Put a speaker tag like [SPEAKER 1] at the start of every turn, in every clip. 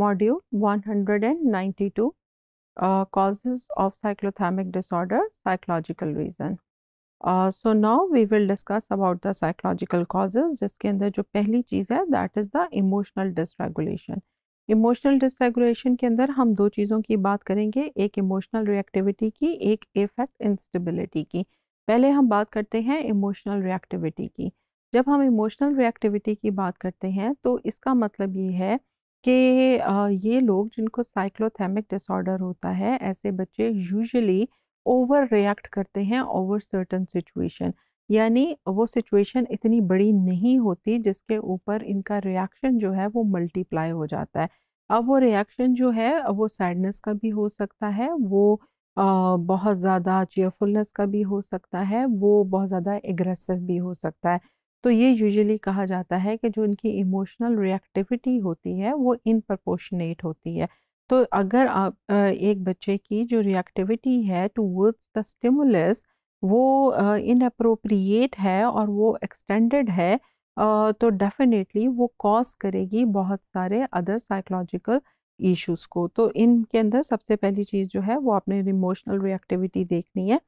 [SPEAKER 1] Module 192 uh, Causes of Cyclothymic Disorder Psychological Reason. So now we will discuss about the psychological causes जिसके अंदर जो पहली चीज़ है that is the emotional dysregulation emotional dysregulation के अंदर हम दो चीज़ों की बात करेंगे एक इमोशनल रिएक्टिविटी की एक इफेक्ट इंस्टेबिलिटी की पहले हम बात करते हैं इमोशनल रिएक्टिविटी की जब हम इमोशनल रिएक्टिविटी की बात करते हैं तो इसका मतलब ये है कि ये लोग जिनको साइक्लोथेमिक डिसऑर्डर होता है ऐसे बच्चे यूजुअली ओवर रिएक्ट करते हैं ओवर सर्टन सिचुएशन यानी वो सिचुएशन इतनी बड़ी नहीं होती जिसके ऊपर इनका रिएक्शन जो है वो मल्टीप्लाई हो जाता है अब वो रिएक्शन जो है वो सैडनेस का भी हो सकता है वो आ, बहुत ज़्यादा चेयरफुलनेस का भी हो सकता है वो बहुत ज़्यादा एग्रेसिव भी हो सकता है तो ये यूजुअली कहा जाता है कि जो इनकी इमोशनल रिएक्टिविटी होती है वो इन प्रपोर्शनेट होती है तो अगर आप एक बच्चे की जो रिएक्टिविटी है टूवर्ड्स द स्टिमुलस वो इन अप्रोप्रिएट है और वो एक्सटेंडेड है तो डेफिनेटली वो कॉज करेगी बहुत सारे अदर साइकोलॉजिकल इश्यूज को तो इनके अंदर सबसे पहली चीज़ जो है वो आपने इमोशनल रिएक्टिविटी देखनी है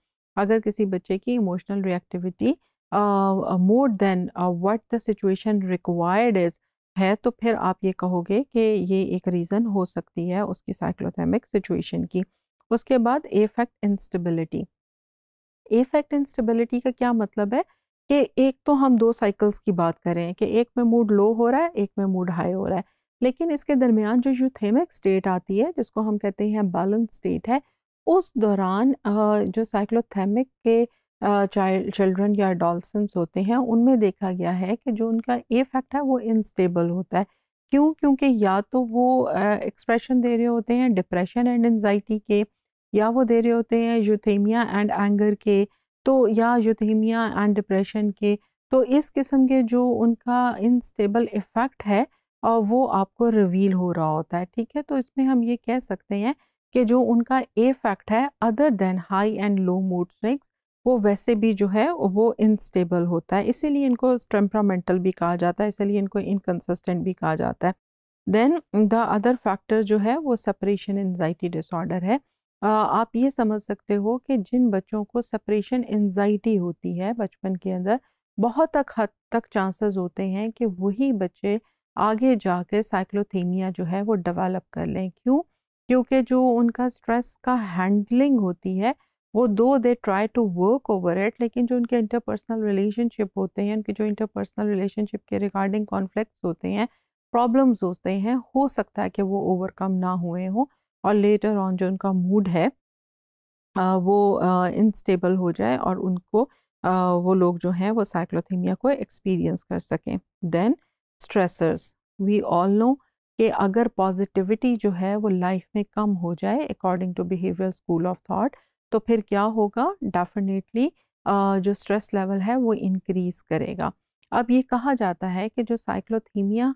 [SPEAKER 1] अगर किसी बच्चे की emotional reactivity more than what the situation required is है तो फिर आप ये कहोगे कि ये एक रीज़न हो सकती है उसकी साइक्लोथेमिक सिचुएशन की उसके बाद एफेक्ट इंस्टेबिलिटी एफेक्ट इंस्टेबिलिटी का क्या मतलब है कि एक तो हम दो साइकिल्स की बात करें कि एक में मूड लो हो रहा है एक में मूड हाई हो रहा है लेकिन इसके दरमियान जो यूथेमिक स्टेट आती है जिसको हम कहते हैं बैलेंस स्टेट है उस दौरान uh, जो साइक्लोथेमिक के चाइल्ड चिल्ड्रन या डॉल्सन्स होते हैं उनमें देखा गया है कि जो उनका फैक्ट है वो इनस्टेबल होता है क्यों क्योंकि या तो वो एक्सप्रेशन दे रहे होते हैं डिप्रेशन एंड एनजाइटी के या वो दे रहे होते हैं यूथेमिया एंड एंगर के तो या यूथेमिया एंड डिप्रेशन के तो इस किस्म के जो उनका इनस्टेबल इफ़ेक्ट है और वो आपको रिवील हो रहा होता है ठीक है तो इसमें हम ये कह सकते हैं कि जो उनका ए फैक्ट है other than high and low mood swings वो वैसे भी जो है वो इनस्टेबल होता है इसीलिए इनको टेम्परामेंटल भी कहा जाता है इसीलिए इनको इनकन्सिस्टेंट भी कहा जाता है देन द अदर फैक्टर जो है वो सेपरेशन एनजाइटी डिसऑर्डर है आप ये समझ सकते हो कि जिन बच्चों को सेपरेशन एनजाइटी होती है बचपन के अंदर बहुत तक हद तक चांसेस होते हैं कि वही बच्चे आगे कर साइक्लोथीमिया जो है वो डेवलप कर लें क्यों क्योंकि जो उनका स्ट्रेस का हैंडलिंग होती है वो दो they try to work over it लेकिन जो उनके इंटरपर्सनल रिलेशनशिप होते हैं उनके जो इंटरपर्सनल रिलेशनशिप के रिगार्डिंग कॉन्फ्लिक्ट होते हैं प्रॉब्लम्स होते हैं हो सकता है कि वो ओवरकम ना हुए हों और लेटर ऑन जो उनका मूड है वो इनस्टेबल हो जाए और उनको वो लोग जो हैं वो साइक्लोथीमिया को एक्सपीरियंस कर सकें then stressors we all know कि अगर पॉजिटिविटी जो है वो लाइफ में कम हो जाए according to behaviour school of thought तो फिर क्या होगा डेफिनेटली जो स्ट्रेस लेवल है वो इनक्रीज़ करेगा अब ये कहा जाता है कि जो साइक्लोथीमिया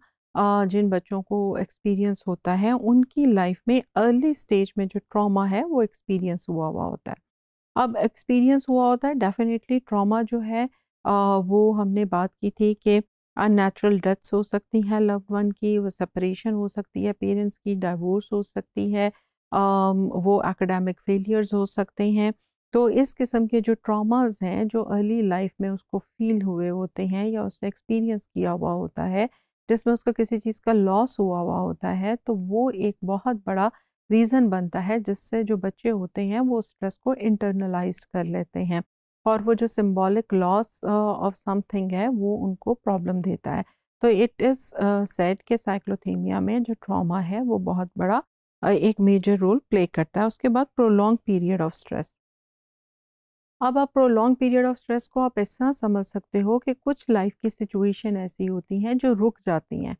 [SPEAKER 1] जिन बच्चों को एक्सपीरियंस होता है उनकी लाइफ में अर्ली स्टेज में जो ट्रॉमा है वो एक्सपीरियंस हुआ हुआ होता है अब एक्सपीरियंस हुआ होता है डेफिनेटली ट्रॉमा जो है वो हमने बात की थी कि अननेचुरल डेथ्स हो सकती हैं लव वन की वो सेपरेशन हो सकती है पेरेंट्स की डाइवोर्स हो सकती है वो एकेडमिक फेलियर्स हो सकते हैं तो इस किस्म के जो ट्रॉमास हैं जो अर्ली लाइफ में उसको फील हुए होते हैं या उसने एक्सपीरियंस किया हुआ होता है जिसमें उसका किसी चीज़ का लॉस हुआ हुआ होता है तो वो एक बहुत बड़ा रीज़न बनता है जिससे जो बच्चे होते हैं वो स्ट्रेस को इंटरनलाइज कर लेते हैं और वो जो सिम्बॉलिक लॉस ऑफ समथिंग है वो उनको प्रॉब्लम देता है तो इट इज़ सेट के साइक्लोथीमिया में जो ट्रॉमा है वो बहुत बड़ा एक मेजर रोल प्ले करता है उसके बाद प्रोलॉन्ग पीरियड ऑफ स्ट्रेस अब आप प्रोलॉन्ग पीरियड ऑफ स्ट्रेस को आप इस तरह समझ सकते हो कि कुछ लाइफ की सिचुएशन ऐसी होती हैं जो रुक जाती हैं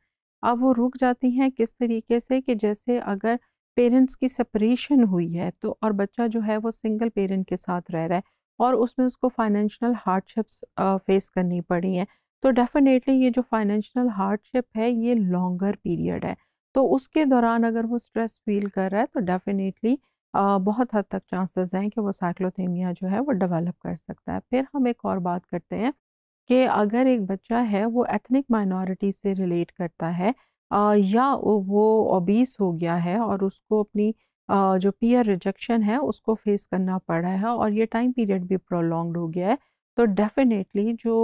[SPEAKER 1] अब वो रुक जाती हैं किस तरीके से कि जैसे अगर पेरेंट्स की सेपरेशन हुई है तो और बच्चा जो है वो सिंगल पेरेंट के साथ रह रहा है और उसमें उसको फाइनेंशियल हार्डशिप्स फेस करनी पड़ी हैं तो डेफिनेटली ये जो फाइनेंशियल हार्डशिप है ये लॉन्गर पीरियड है तो उसके दौरान अगर वो स्ट्रेस फील कर रहा है तो डेफिनेटली बहुत हद तक चांसेस हैं कि वो साइक्लोथेमिया जो है वो डेवलप कर सकता है फिर हम एक और बात करते हैं कि अगर एक बच्चा है वो एथनिक माइनॉरिटी से रिलेट करता है या वो ओबीस हो गया है और उसको अपनी जो पीयर रिजेक्शन है उसको फेस करना पड़ा है और ये टाइम पीरियड भी प्रोलॉन्ग्ड हो गया है तो डेफिनेटली जो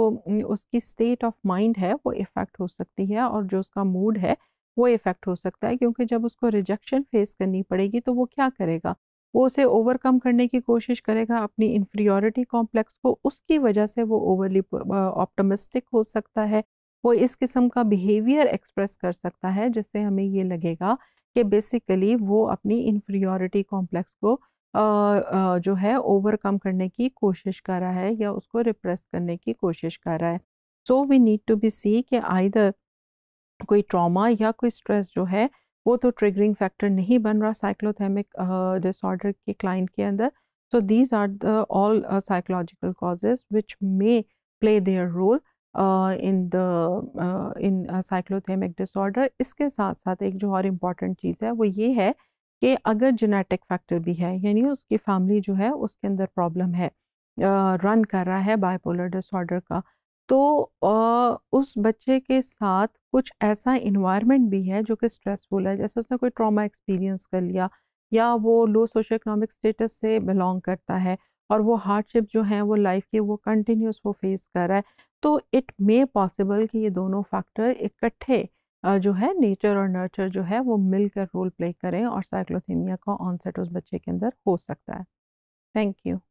[SPEAKER 1] उसकी स्टेट ऑफ माइंड है वो इफ़ेक्ट हो सकती है और जो उसका मूड है वो इफ़ेक्ट हो सकता है क्योंकि जब उसको रिजेक्शन फेस करनी पड़ेगी तो वो क्या करेगा वो उसे ओवरकम करने की कोशिश करेगा अपनी इन्फ्रियोरिटी कॉम्प्लेक्स को उसकी वजह से वो ओवरली ऑप्टमिस्टिक हो सकता है वो इस किस्म का बिहेवियर एक्सप्रेस कर सकता है जिससे हमें ये लगेगा कि बेसिकली वो अपनी इन्फीरियोरिटी कॉम्प्लेक्स को आ, आ, जो है ओवरकम करने की कोशिश कर रहा है या उसको रिप्रेस करने की कोशिश कर रहा है so we need to be see के आइदर कोई ट्रॉमा या कोई स्ट्रेस जो है वो तो ट्रिगरिंग फैक्टर नहीं बन रहा साइक्लोथेमिक डिसऑर्डर के क्लाइंट के अंदर so these are the all psychological causes which may play their role in the in cyclothymic disorder इसके साथ साथ एक जो और इम्पॉर्टेंट चीज़ है वो ये है कि अगर जेनेटिक फैक्टर भी है यानी उसकी फैमिली जो है उसके अंदर प्रॉब्लम है रन uh, कर रहा है बाइपोलर डिसऑर्डर का तो आ, उस बच्चे के साथ कुछ ऐसा इन्वायरमेंट भी है जो कि स्ट्रेसफुल है जैसे उसने कोई ट्रॉमा एक्सपीरियंस कर लिया या वो लो सोशो इकोनॉमिक स्टेटस से बिलोंग करता है और वो हार्डशिप जो है वो लाइफ के वो कंटिन्यूस वो फेस कर रहा है तो इट मे पॉसिबल कि ये दोनों फैक्टर इकट्ठे जो है नेचर और नर्चर जो है वो मिलकर रोल प्ले करें और साइक्लोथीमिया का ऑनसेट उस बच्चे के अंदर हो सकता है थैंक यू